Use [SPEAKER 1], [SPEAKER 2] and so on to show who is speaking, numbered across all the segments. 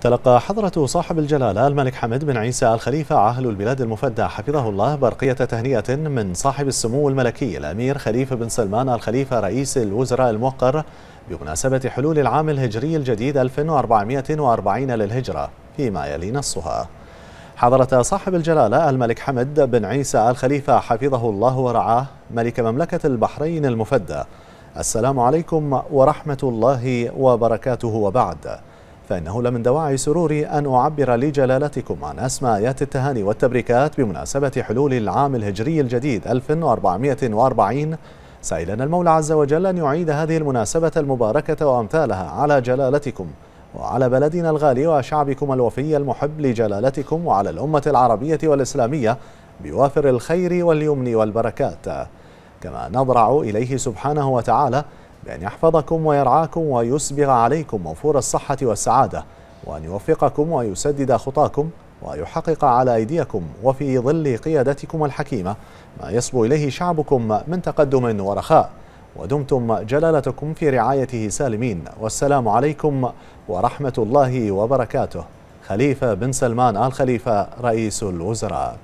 [SPEAKER 1] تلقى حضرة صاحب الجلالة الملك حمد بن عيسى الخليفة عاهل البلاد المفدى حفظه الله برقية تهنئة من صاحب السمو الملكي الأمير خليفة بن سلمان الخليفة رئيس الوزراء الموقر بمناسبة حلول العام الهجري الجديد 1440 للهجرة فيما يلي نصها حضرة صاحب الجلالة الملك حمد بن عيسى الخليفة حفظه الله ورعاه ملك مملكة البحرين المفدى السلام عليكم ورحمة الله وبركاته وبعد فإنه لمن دواعي سروري أن أعبر لجلالتكم عن أسماء آيات التهاني والتبريكات بمناسبة حلول العام الهجري الجديد 1440 سائلنا المولى عز وجل أن يعيد هذه المناسبة المباركة وأمثالها على جلالتكم وعلى بلدنا الغالي وشعبكم الوفي المحب لجلالتكم وعلى الأمة العربية والإسلامية بوافر الخير واليمن والبركات كما نضرع إليه سبحانه وتعالى بأن يحفظكم ويرعاكم ويسبغ عليكم وفور الصحة والسعادة وأن يوفقكم ويسدد خطاكم ويحقق على أيديكم وفي ظل قيادتكم الحكيمة ما يصبو إليه شعبكم من تقدم ورخاء ودمتم جلالتكم في رعايته سالمين والسلام عليكم ورحمة الله وبركاته خليفة بن سلمان آل خليفة رئيس الوزراء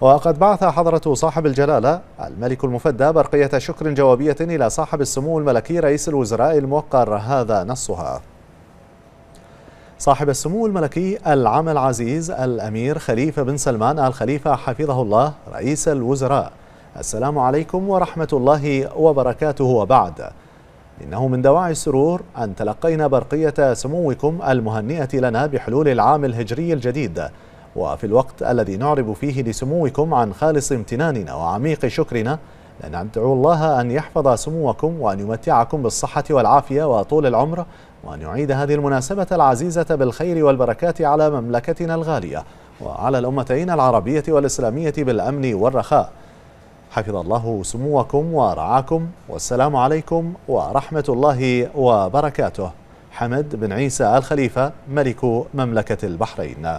[SPEAKER 1] وقد بعث حضرة صاحب الجلالة الملك المفدى برقية شكر جوابية إلى صاحب السمو الملكي رئيس الوزراء الموقر هذا نصها صاحب السمو الملكي العم العزيز الأمير خليفة بن سلمان آل خليفة حفظه الله رئيس الوزراء السلام عليكم ورحمة الله وبركاته وبعد إنه من دواعي السرور أن تلقينا برقية سموكم المهنئة لنا بحلول العام الهجري الجديد وفي الوقت الذي نعرب فيه لسموكم عن خالص امتناننا وعميق شكرنا ندعو الله أن يحفظ سموكم وأن يمتعكم بالصحة والعافية وطول العمر وأن يعيد هذه المناسبة العزيزة بالخير والبركات على مملكتنا الغالية وعلى الأمتين العربية والإسلامية بالأمن والرخاء حفظ الله سموكم ورعاكم والسلام عليكم ورحمة الله وبركاته حمد بن عيسى الخليفة ملك مملكة البحرين